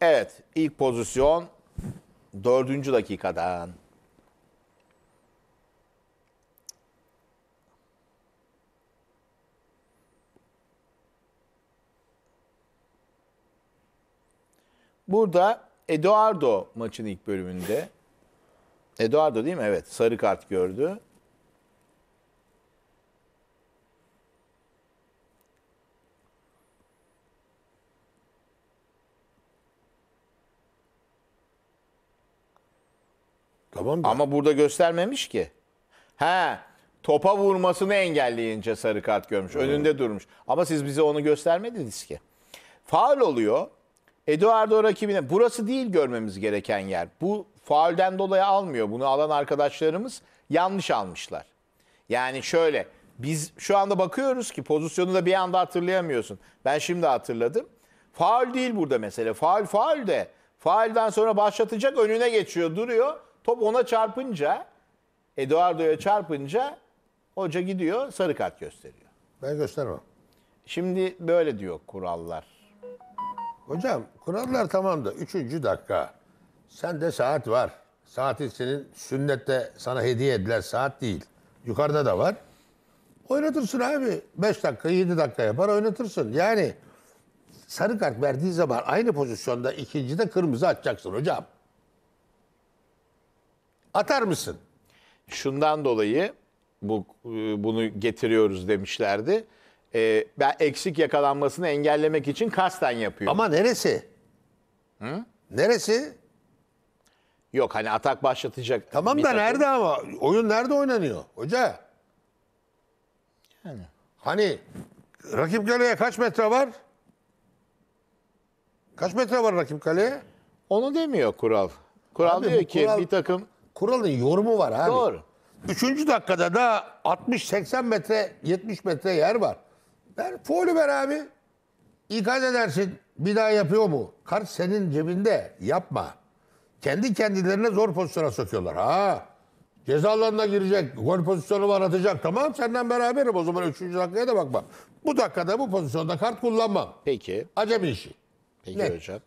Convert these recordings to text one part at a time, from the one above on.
Evet, ilk pozisyon dördüncü dakikadan. Burada Eduardo maçın ilk bölümünde Eduardo değil mi? Evet, sarı kart gördü. Tamam da. Ama burada göstermemiş ki. He topa vurmasını engelleyince sarı kart görmüş. Hmm. Önünde durmuş. Ama siz bize onu göstermediniz ki. Faul oluyor. Eduardo rakibine burası değil görmemiz gereken yer. Bu faulden dolayı almıyor. Bunu alan arkadaşlarımız yanlış almışlar. Yani şöyle biz şu anda bakıyoruz ki pozisyonu da bir anda hatırlayamıyorsun. Ben şimdi hatırladım. Faul değil burada mesele. Faul faul de. Faulden sonra başlatacak önüne geçiyor duruyor. Top ona çarpınca, Eduardo'ya çarpınca hoca gidiyor sarı kart gösteriyor. Ben göstermem. Şimdi böyle diyor kurallar. Hocam kurallar tamam da 3. dakika. de saat var. Saati senin sünnette sana hediye edilen saat değil. Yukarıda da var. Oynatırsın abi. 5 dakika 7 dakika yapar oynatırsın. Yani sarı kart verdiği zaman aynı pozisyonda ikinci de kırmızı atacaksın hocam. Atar mısın? Şundan dolayı bu e, bunu getiriyoruz demişlerdi. Ee, ben eksik yakalanmasını engellemek için kasten yapıyor. Ama neresi? Hı? Neresi? Yok hani atak başlatacak. Tamam da nerede ama? Oyun nerede oynanıyor? Hoca. Yani. Hani rakip kaleye kaç metre var? Kaç metre var rakip kaleye? Onu demiyor kural. Kural Abi, diyor ki kural... bir takım kuralın yorumu var abi. Doğru. Üçüncü dakikada da 60-80 metre 70 metre yer var. Ben faulü ver abi. İkaz edersin. Bir daha yapıyor mu? Kart senin cebinde. Yapma. Kendi kendilerine zor pozisyona sokuyorlar. Ha. Ceza alanına girecek. Gol pozisyonu var atacak. Tamam senden beraberim. O zaman üçüncü dakikaya da bakma. Bu dakikada bu pozisyonda kart kullanmam. Peki. Acemi işi. Peki ne? hocam.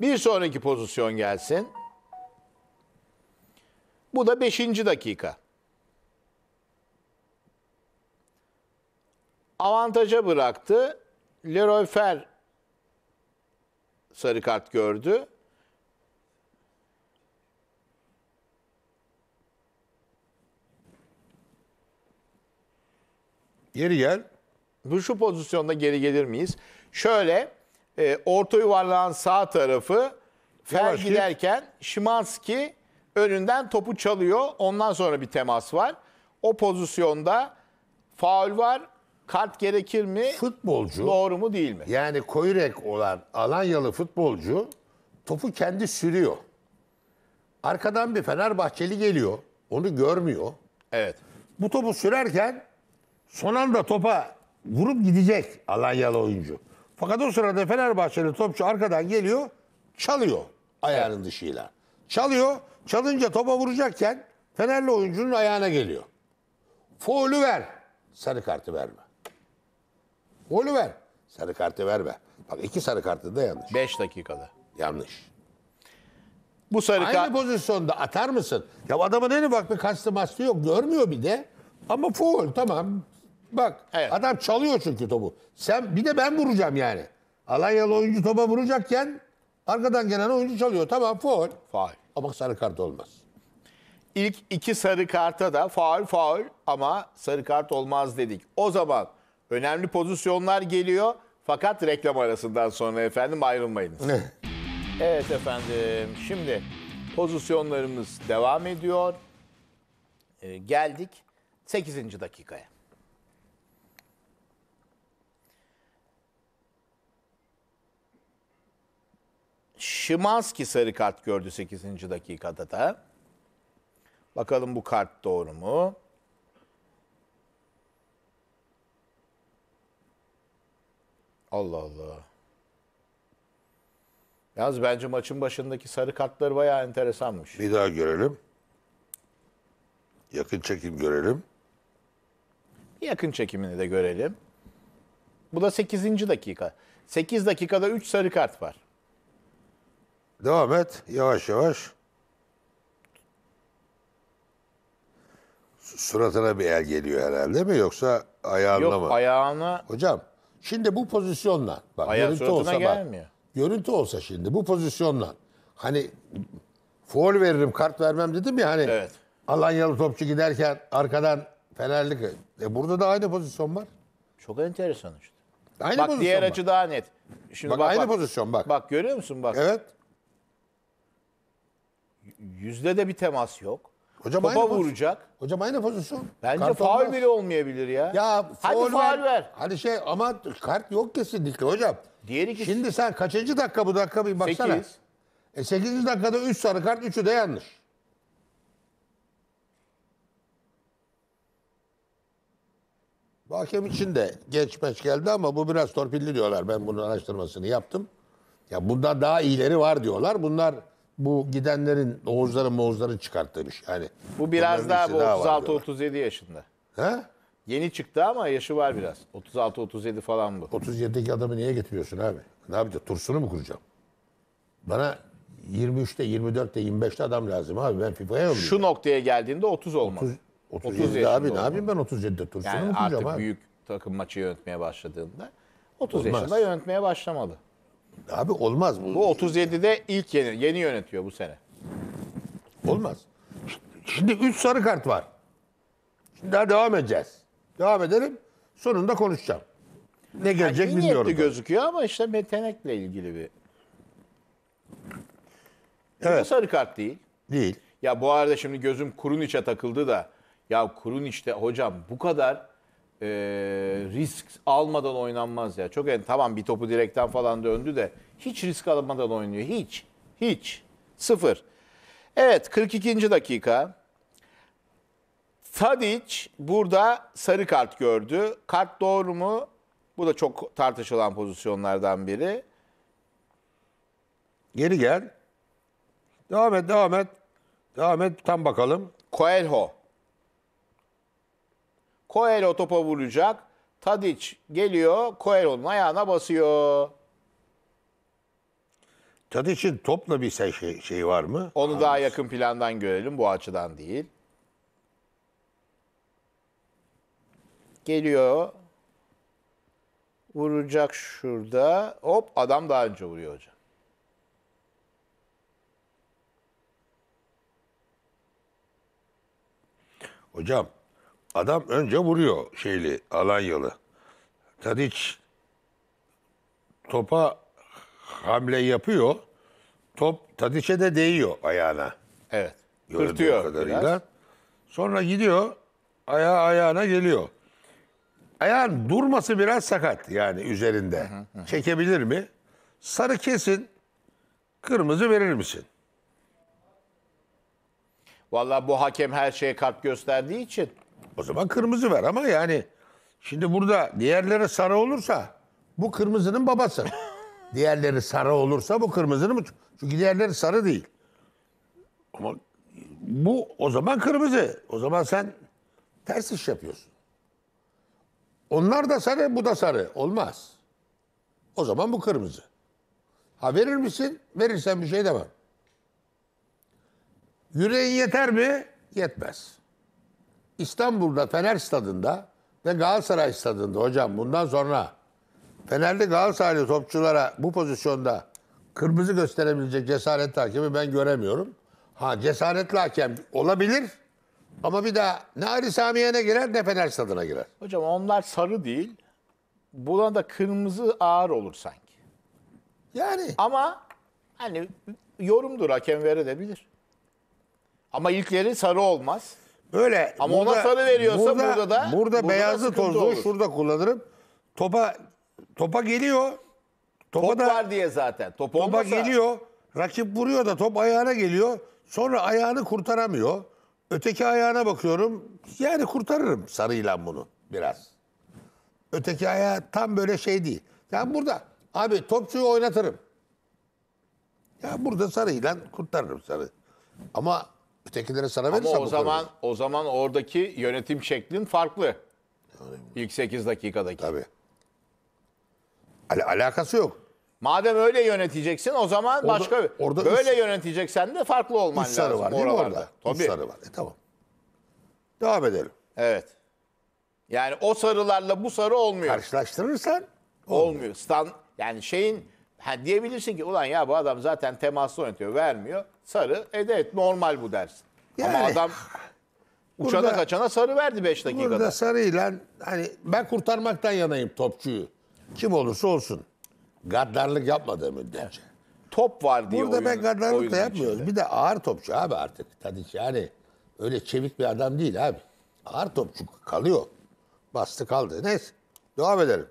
Bir sonraki pozisyon gelsin. Bu da 5. dakika. Avantaja bıraktı. Leroy Fer sarı kart gördü. Geri gel. Bu şu pozisyonda geri gelir miyiz? Şöyle e, orta yuvarlağın sağ tarafı Fer Yavaş giderken Şimanski önünden topu çalıyor. Ondan sonra bir temas var. O pozisyonda faul var. Kart gerekir mi? Futbolcu. Doğru mu değil mi? Yani Koyurek olan Alanyalı futbolcu topu kendi sürüyor. Arkadan bir Fenerbahçeli geliyor. Onu görmüyor. Evet. Bu topu sürerken son anda topa vurup gidecek Alanyalı oyuncu. Fakat o sırada Fenerbahçeli topçu arkadan geliyor, çalıyor ayağının evet. dışıyla. Çalıyor. Çalınca topa vuracakken Fenerli oyuncunun ayağına geliyor. Foul'ü ver. Sarı kartı verme. Foul'ü ver. Sarı kartı verme. Bak iki sarı kartı da yanlış. Beş dakikada. Yanlış. Bu sarı Aynı kart... pozisyonda atar mısın? Ya adamın en bak? bir kastı mastı yok. Görmüyor bir de. Ama foul tamam. Bak evet. adam çalıyor çünkü topu. Sen bir de ben vuracağım yani. Alanyalı oyuncu topa vuracakken Arkadan gelen oyuncu çalıyor. Tamam faul. Faul. Ama sarı kart olmaz. İlk iki sarı karta da faul faul ama sarı kart olmaz dedik. O zaman önemli pozisyonlar geliyor. Fakat reklam arasından sonra efendim ayrılmayınız. evet efendim şimdi pozisyonlarımız devam ediyor. Ee, geldik 8. dakikaya. Şimanski sarı kart gördü 8. dakikada da. Bakalım bu kart doğru mu? Allah Allah. Yalnız bence maçın başındaki sarı kartları bayağı enteresanmış. Bir daha görelim. Yakın çekim görelim. Yakın çekimini de görelim. Bu da 8. dakika. 8 dakikada 3 sarı kart var. Devam et yavaş yavaş. Suratına bir el geliyor herhalde mi yoksa ayağına mı? Yok ayağına. Hocam şimdi bu pozisyonla bak Ayağı görüntü olsa gelmiyor. bak. Görüntü olsa şimdi bu pozisyonla hani foul veririm kart vermem dedim ya hani evet. Alanyalı topçu giderken arkadan Fenerli e burada da aynı pozisyon var. Çok enteresan işte. Aynı bak pozisyon diğer açı daha net. Şimdi bak, bak aynı bak, pozisyon bak. Bak görüyor musun bak. Evet yüzde de bir temas yok. Hocam Topa aynı vuracak. Pozisyon. Hocam aynı pozisyon. Bence kart faul olmaz. bile olmayabilir ya. Ya Hadi faul ver. ver. Hadi şey ama kart yok kesinlikle hocam. Diğer iki Şimdi sen kaçıncı dakika bu dakika bir baksana. Sekiz. E sekizinci dakikada üç sarı kart üçü de yanlış. Bu hakem için de geç meç geldi ama bu biraz torpilli diyorlar. Ben bunun araştırmasını yaptım. Ya bundan daha iyileri var diyorlar. Bunlar bu gidenlerin Oğuzların Moğuzların çıkarttığı bir şey. Yani Bu biraz daha bu 36-37 yaşında. He? Yeni çıktı ama yaşı var biraz. 36-37 falan bu. 37'deki adamı niye getiriyorsun abi? Ne yapacağım? Tursunu mu kuracağım? Bana 23'te, 24'te, 25'te adam lazım abi. Ben FIFA'ya mı Şu noktaya geldiğinde 30 olmalı. 30 37'de yaşında abi ne yapayım ben 37'de tursunu mu kuracağım artık abi? büyük takım maçı yönetmeye başladığında 30 Olmaz. yaşında yönetmeye başlamadı Abi olmaz bu. Bu 37'de ilk yeni, yeni yönetiyor bu sene. Olmaz. Şimdi 3 sarı kart var. Şimdi daha devam edeceğiz. Devam edelim. Sonunda konuşacağım. Ne gelecek yani bilmiyorum. gözüküyor ama işte metenekle ilgili bir. Evet. Bu sarı kart değil. Değil. Ya bu arada şimdi gözüm Kuruniç'e takıldı da ya Kuruniç'te hocam bu kadar e, risk almadan oynanmaz ya. Çok en tamam bir topu direkten falan döndü de hiç risk almadan oynuyor. Hiç. Hiç. Sıfır. Evet 42. dakika. Tadic burada sarı kart gördü. Kart doğru mu? Bu da çok tartışılan pozisyonlardan biri. Geri gel. Devam et, devam et. Devam et, tam bakalım. Coelho. Coelho topa vuracak. Tadic geliyor. Coelho'nun ayağına basıyor. Tadic'in topla bir şey, şey, şey var mı? Onu Anladım. daha yakın plandan görelim bu açıdan değil. Geliyor. Vuracak şurada. Hop adam daha önce vuruyor hocam. Hocam Adam önce vuruyor şeyli Alanyalı. Tadic topa hamle yapıyor. Top Tadic'e de değiyor ayağına. Evet. Görüntüyor kadarıyla. Biraz. Sonra gidiyor ayağı ayağına geliyor. Ayağın durması biraz sakat yani üzerinde. Hı hı Çekebilir mi? Sarı kesin, kırmızı verir misin? Valla bu hakem her şeye kart gösterdiği için o zaman kırmızı ver ama yani şimdi burada diğerleri sarı olursa bu kırmızının babası. diğerleri sarı olursa bu kırmızının mı? Çünkü diğerleri sarı değil. Ama bu o zaman kırmızı. O zaman sen ters iş yapıyorsun. Onlar da sarı, bu da sarı. Olmaz. O zaman bu kırmızı. Ha verir misin? Verirsen bir şey demem. Yüreğin yeter mi? Yetmez. İstanbul'da Fener Stadında ve Galatasaray Stadında hocam bundan sonra Fener'de Galatasaraylı topçulara bu pozisyonda kırmızı gösterebilecek cesaret hakemi ben göremiyorum. Ha cesaretli hakem olabilir ama bir daha ne Ali Samiye girer ne Fener Stadı'na girer. Hocam onlar sarı değil. Buna da kırmızı ağır olur sanki. Yani. Ama hani yorumdur hakem verebilir. Ama ilkleri sarı olmaz. Böyle Ama burada, ona sarı veriyorsa burada, burada da burada, burada beyazı tozlu, şurada kullanırım. Topa topa geliyor. Topa top da, var diye zaten. Top topa olmasa... geliyor. Rakip vuruyor da top ayağına geliyor. Sonra ayağını kurtaramıyor. Öteki ayağına bakıyorum. Yani kurtarırım sarıyla bunu biraz. Öteki ayağı tam böyle şey değil. Yani burada abi topçuyu oynatırım. Ya burada sarıyla kurtarırım sarı. Ama Ötekileri sana Ama o zaman konuda. o zaman oradaki yönetim şeklin farklı. İlk 8 dakikadaki. Tabii. Al- alakası yok. Madem öyle yöneteceksin o zaman Orada- başka orada böyle üç- yöneteceksen de farklı olman Üç sarı lazım var değil mi oralarda. orada? Üç sarı var. E, tamam. Devam edelim. Evet. Yani o sarılarla bu sarı olmuyor. Karşılaştırırsan Olmuyor. Stan yani şeyin Ha diyebilirsin ki ulan ya bu adam zaten temaslı oynatıyor, vermiyor. Sarı, e de evet normal bu dersin. Yani, Ama adam uçana burada, kaçana sarı verdi 5 dakikada. Burada sarıyla hani ben kurtarmaktan yanayım topçuyu. Kim olursa olsun. Gaddarlık yapmadığı müddetçe. Top var diye Burada oyun, ben gaddarlık da yapmıyoruz. Içinde. Bir de ağır topçu abi artık. Tadiç yani öyle çevik bir adam değil abi. Ağır topçu kalıyor. Bastı kaldı. Neyse. Devam edelim.